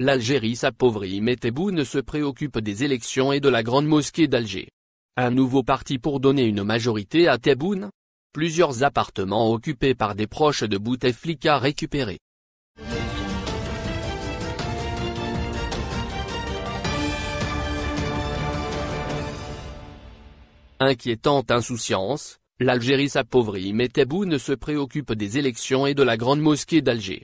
l'Algérie s'appauvrit mais Tebboune se préoccupe des élections et de la grande mosquée d'Alger. Un nouveau parti pour donner une majorité à Tebboune Plusieurs appartements occupés par des proches de Bouteflika récupérés. Inquiétante insouciance, l'Algérie s'appauvrit mais Tebboune se préoccupe des élections et de la grande mosquée d'Alger.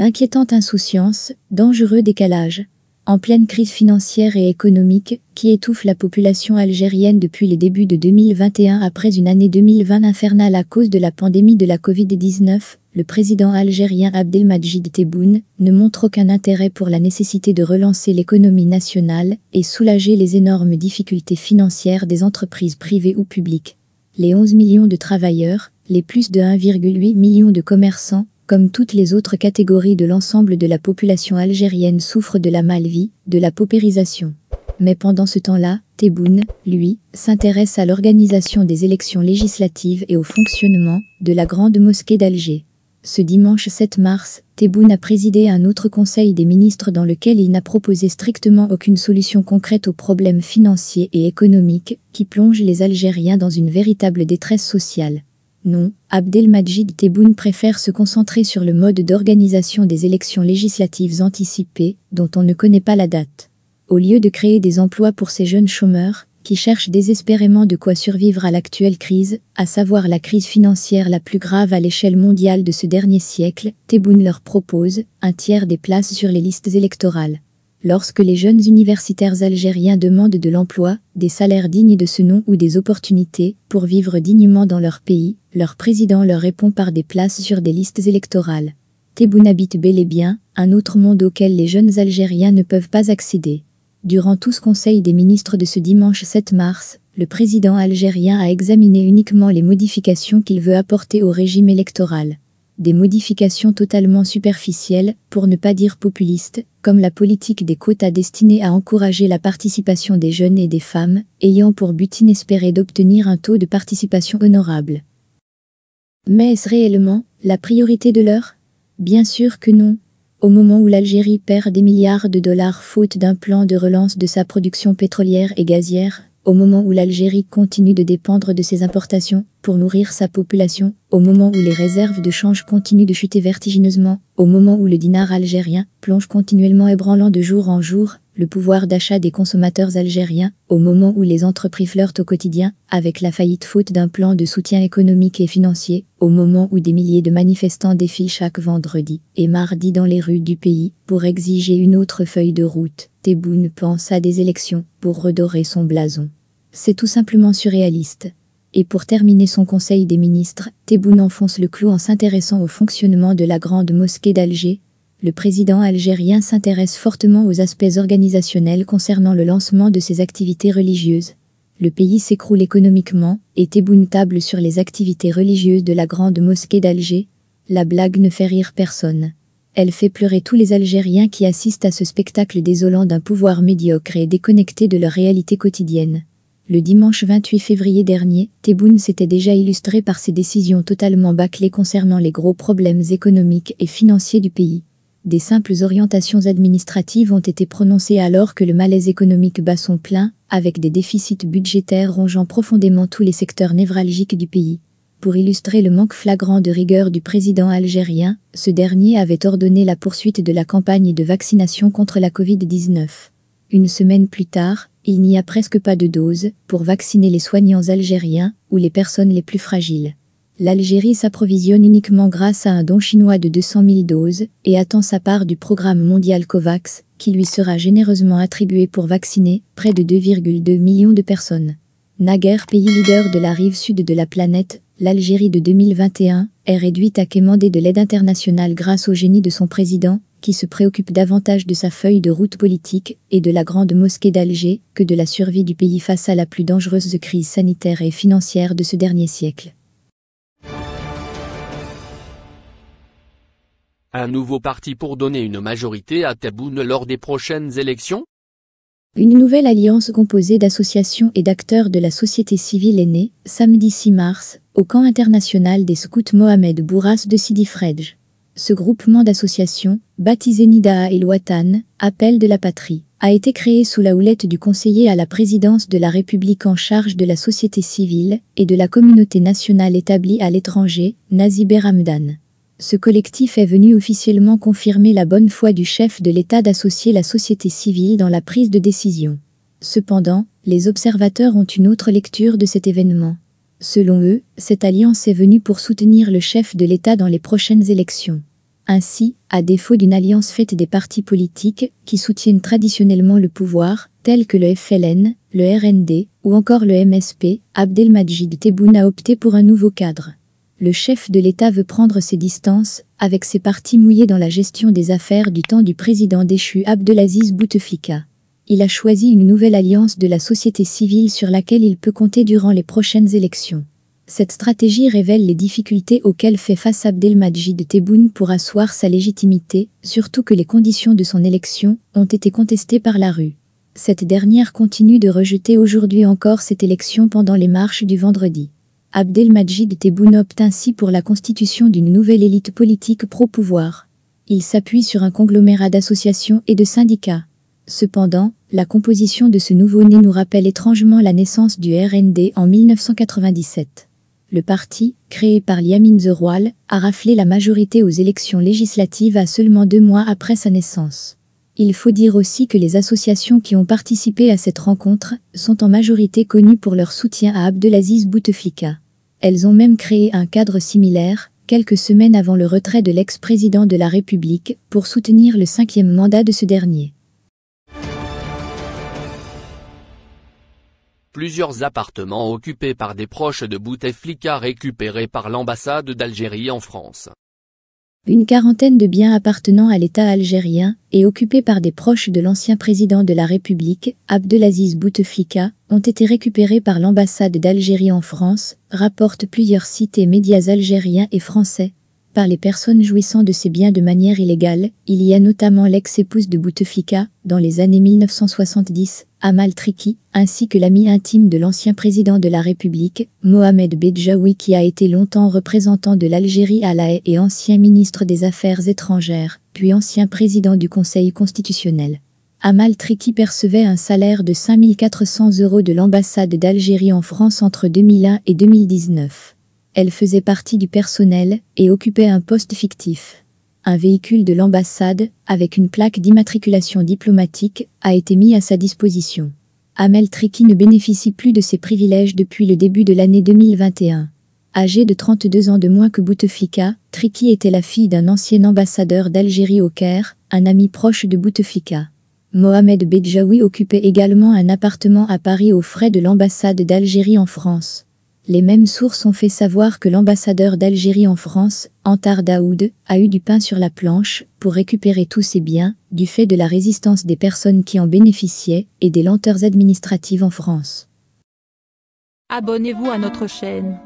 Inquiétante insouciance, dangereux décalage, en pleine crise financière et économique qui étouffe la population algérienne depuis les débuts de 2021 après une année 2020 infernale à cause de la pandémie de la Covid-19, le président algérien Abdelmajid Tebboune ne montre aucun intérêt pour la nécessité de relancer l'économie nationale et soulager les énormes difficultés financières des entreprises privées ou publiques. Les 11 millions de travailleurs, les plus de 1,8 million de commerçants, comme toutes les autres catégories de l'ensemble de la population algérienne souffrent de la malvie, de la paupérisation. Mais pendant ce temps-là, Tebboune, lui, s'intéresse à l'organisation des élections législatives et au fonctionnement de la Grande Mosquée d'Alger. Ce dimanche 7 mars, Tebboune a présidé un autre conseil des ministres dans lequel il n'a proposé strictement aucune solution concrète aux problèmes financiers et économiques qui plongent les Algériens dans une véritable détresse sociale. Non, Abdelmajid Tebboune préfère se concentrer sur le mode d'organisation des élections législatives anticipées, dont on ne connaît pas la date. Au lieu de créer des emplois pour ces jeunes chômeurs, qui cherchent désespérément de quoi survivre à l'actuelle crise, à savoir la crise financière la plus grave à l'échelle mondiale de ce dernier siècle, Tebboune leur propose un tiers des places sur les listes électorales. Lorsque les jeunes universitaires algériens demandent de l'emploi, des salaires dignes de ce nom ou des opportunités pour vivre dignement dans leur pays, leur président leur répond par des places sur des listes électorales. Tebboune habite bel et bien un autre monde auquel les jeunes Algériens ne peuvent pas accéder. Durant tout ce Conseil des ministres de ce dimanche 7 mars, le président algérien a examiné uniquement les modifications qu'il veut apporter au régime électoral. Des modifications totalement superficielles, pour ne pas dire populistes, comme la politique des quotas destinée à encourager la participation des jeunes et des femmes, ayant pour but inespéré d'obtenir un taux de participation honorable. Mais est-ce réellement la priorité de l'heure Bien sûr que non. Au moment où l'Algérie perd des milliards de dollars faute d'un plan de relance de sa production pétrolière et gazière, au moment où l'Algérie continue de dépendre de ses importations pour nourrir sa population, au moment où les réserves de change continuent de chuter vertigineusement, au moment où le dinar algérien plonge continuellement ébranlant de jour en jour le pouvoir d'achat des consommateurs algériens, au moment où les entreprises flirtent au quotidien avec la faillite faute d'un plan de soutien économique et financier, au moment où des milliers de manifestants défilent chaque vendredi et mardi dans les rues du pays pour exiger une autre feuille de route, Tebboune pense à des élections pour redorer son blason. C'est tout simplement surréaliste. Et pour terminer son conseil des ministres, Tebboune enfonce le clou en s'intéressant au fonctionnement de la grande mosquée d'Alger. Le président algérien s'intéresse fortement aux aspects organisationnels concernant le lancement de ses activités religieuses. Le pays s'écroule économiquement et Tebboune table sur les activités religieuses de la grande mosquée d'Alger. La blague ne fait rire personne. Elle fait pleurer tous les Algériens qui assistent à ce spectacle désolant d'un pouvoir médiocre et déconnecté de leur réalité quotidienne. Le dimanche 28 février dernier, Tebboune s'était déjà illustré par ses décisions totalement bâclées concernant les gros problèmes économiques et financiers du pays. Des simples orientations administratives ont été prononcées alors que le malaise économique bat son plein, avec des déficits budgétaires rongeant profondément tous les secteurs névralgiques du pays. Pour illustrer le manque flagrant de rigueur du président algérien, ce dernier avait ordonné la poursuite de la campagne de vaccination contre la Covid-19. Une semaine plus tard, il n'y a presque pas de doses pour vacciner les soignants algériens ou les personnes les plus fragiles. L'Algérie s'approvisionne uniquement grâce à un don chinois de 200 000 doses et attend sa part du programme mondial COVAX, qui lui sera généreusement attribué pour vacciner près de 2,2 millions de personnes. Naguère pays leader de la rive sud de la planète, l'Algérie de 2021 est réduite à quémander de l'aide internationale grâce au génie de son président, qui se préoccupe davantage de sa feuille de route politique et de la grande mosquée d'Alger que de la survie du pays face à la plus dangereuse crise sanitaire et financière de ce dernier siècle. Un nouveau parti pour donner une majorité à Taboune lors des prochaines élections Une nouvelle alliance composée d'associations et d'acteurs de la société civile est née, samedi 6 mars, au camp international des scouts Mohamed Bourras de Sidi Fredj. Ce groupement d'associations, baptisé Nidaa et Watan, appel de la patrie, a été créé sous la houlette du conseiller à la présidence de la République en charge de la société civile et de la communauté nationale établie à l'étranger, Nazib Ramdan. Ce collectif est venu officiellement confirmer la bonne foi du chef de l'État d'associer la société civile dans la prise de décision. Cependant, les observateurs ont une autre lecture de cet événement. Selon eux, cette alliance est venue pour soutenir le chef de l'État dans les prochaines élections. Ainsi, à défaut d'une alliance faite des partis politiques qui soutiennent traditionnellement le pouvoir, tels que le FLN, le RND ou encore le MSP, Abdelmajid Tebboune a opté pour un nouveau cadre. Le chef de l'État veut prendre ses distances avec ses partis mouillés dans la gestion des affaires du temps du président déchu Abdelaziz Bouteflika il a choisi une nouvelle alliance de la société civile sur laquelle il peut compter durant les prochaines élections. Cette stratégie révèle les difficultés auxquelles fait face Abdelmajid Tebboune pour asseoir sa légitimité, surtout que les conditions de son élection ont été contestées par la rue. Cette dernière continue de rejeter aujourd'hui encore cette élection pendant les marches du vendredi. Abdelmajid Tebboune opte ainsi pour la constitution d'une nouvelle élite politique pro-pouvoir. Il s'appuie sur un conglomérat d'associations et de syndicats. Cependant, la composition de ce nouveau-né nous rappelle étrangement la naissance du RND en 1997. Le parti, créé par Liamine Zeroual, a raflé la majorité aux élections législatives à seulement deux mois après sa naissance. Il faut dire aussi que les associations qui ont participé à cette rencontre sont en majorité connues pour leur soutien à Abdelaziz Bouteflika. Elles ont même créé un cadre similaire, quelques semaines avant le retrait de l'ex-président de la République, pour soutenir le cinquième mandat de ce dernier. plusieurs appartements occupés par des proches de Bouteflika récupérés par l'ambassade d'Algérie en France. Une quarantaine de biens appartenant à l'État algérien et occupés par des proches de l'ancien président de la République, Abdelaziz Bouteflika, ont été récupérés par l'ambassade d'Algérie en France, rapportent plusieurs sites médias algériens et français, par les personnes jouissant de ces biens de manière illégale, il y a notamment l'ex-épouse de Bouteflika, dans les années 1970, Amal Triki, ainsi que l'ami intime de l'ancien président de la République, Mohamed Bedjaoui qui a été longtemps représentant de l'Algérie à La haie et ancien ministre des Affaires étrangères, puis ancien président du Conseil constitutionnel. Amal Triki percevait un salaire de 5400 euros de l'ambassade d'Algérie en France entre 2001 et 2019. Elle faisait partie du personnel et occupait un poste fictif. Un véhicule de l'ambassade, avec une plaque d'immatriculation diplomatique, a été mis à sa disposition. Amel Triki ne bénéficie plus de ses privilèges depuis le début de l'année 2021. Âgée de 32 ans de moins que Bouteflika, Triki était la fille d'un ancien ambassadeur d'Algérie au Caire, un ami proche de Bouteflika. Mohamed Bedjaoui occupait également un appartement à Paris aux frais de l'ambassade d'Algérie en France. Les mêmes sources ont fait savoir que l'ambassadeur d'Algérie en France, Antar Daoud, a eu du pain sur la planche pour récupérer tous ses biens, du fait de la résistance des personnes qui en bénéficiaient et des lenteurs administratives en France. Abonnez-vous à notre chaîne.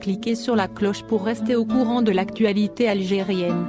Cliquez sur la cloche pour rester au courant de l'actualité algérienne.